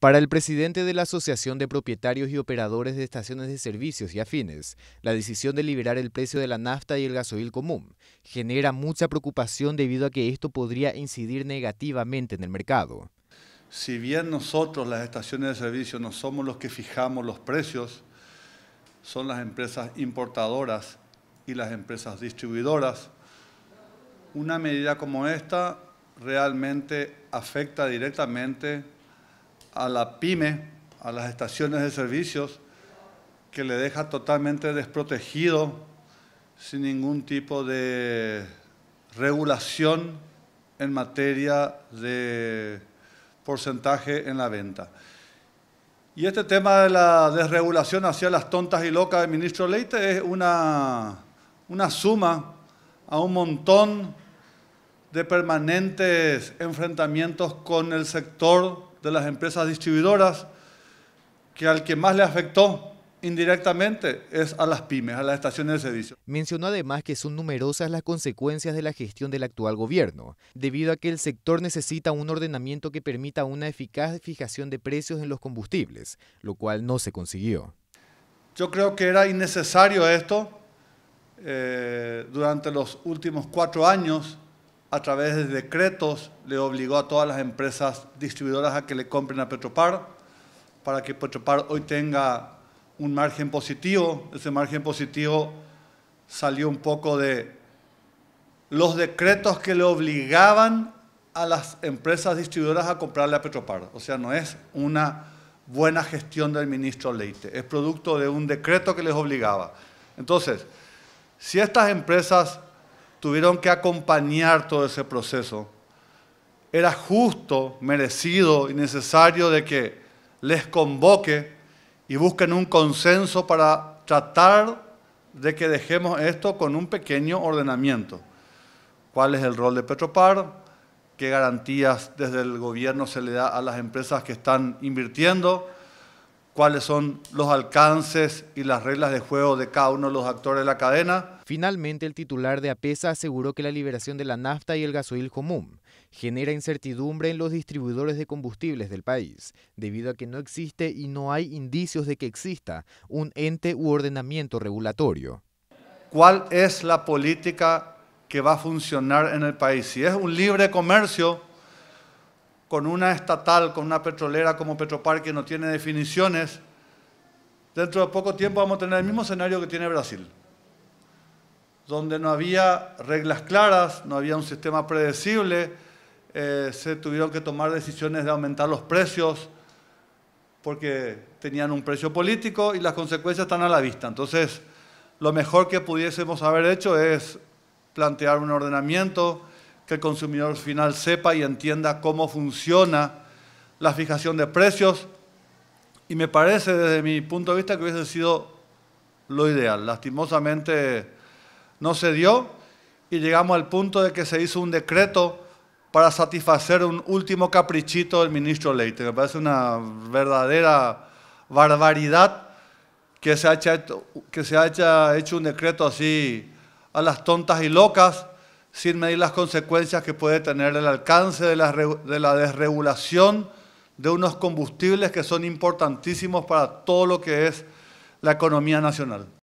Para el presidente de la Asociación de Propietarios y Operadores de Estaciones de Servicios y Afines, la decisión de liberar el precio de la nafta y el gasoil común genera mucha preocupación debido a que esto podría incidir negativamente en el mercado. Si bien nosotros, las estaciones de servicio, no somos los que fijamos los precios, son las empresas importadoras y las empresas distribuidoras, una medida como esta realmente afecta directamente a la pyme, a las estaciones de servicios, que le deja totalmente desprotegido, sin ningún tipo de regulación en materia de porcentaje en la venta. Y este tema de la desregulación hacia las tontas y locas del ministro Leite es una, una suma a un montón de permanentes enfrentamientos con el sector de las empresas distribuidoras, que al que más le afectó indirectamente es a las pymes, a las estaciones de servicio. Mencionó además que son numerosas las consecuencias de la gestión del actual gobierno, debido a que el sector necesita un ordenamiento que permita una eficaz fijación de precios en los combustibles, lo cual no se consiguió. Yo creo que era innecesario esto. Eh, durante los últimos cuatro años a través de decretos le obligó a todas las empresas distribuidoras a que le compren a Petropar para que Petropar hoy tenga un margen positivo. Ese margen positivo salió un poco de los decretos que le obligaban a las empresas distribuidoras a comprarle a Petropar. O sea, no es una buena gestión del ministro Leite, es producto de un decreto que les obligaba. Entonces, si estas empresas tuvieron que acompañar todo ese proceso. Era justo, merecido y necesario de que les convoque y busquen un consenso para tratar de que dejemos esto con un pequeño ordenamiento. ¿Cuál es el rol de Petropar? ¿Qué garantías desde el gobierno se le da a las empresas que están invirtiendo? cuáles son los alcances y las reglas de juego de cada uno de los actores de la cadena. Finalmente, el titular de APESA aseguró que la liberación de la nafta y el gasoil común genera incertidumbre en los distribuidores de combustibles del país, debido a que no existe y no hay indicios de que exista un ente u ordenamiento regulatorio. ¿Cuál es la política que va a funcionar en el país? Si es un libre comercio, con una estatal, con una petrolera como Petropar que no tiene definiciones, dentro de poco tiempo vamos a tener el mismo escenario que tiene Brasil, donde no había reglas claras, no había un sistema predecible, eh, se tuvieron que tomar decisiones de aumentar los precios porque tenían un precio político y las consecuencias están a la vista. Entonces, lo mejor que pudiésemos haber hecho es plantear un ordenamiento, que el consumidor final sepa y entienda cómo funciona la fijación de precios. Y me parece desde mi punto de vista que hubiese sido lo ideal. Lastimosamente no se dio y llegamos al punto de que se hizo un decreto para satisfacer un último caprichito del ministro Leite. Me parece una verdadera barbaridad que se haya hecho, que se hecho un decreto así a las tontas y locas sin medir las consecuencias que puede tener el alcance de la, desregulación de unos combustibles que son importantísimos para todo lo que es la economía nacional.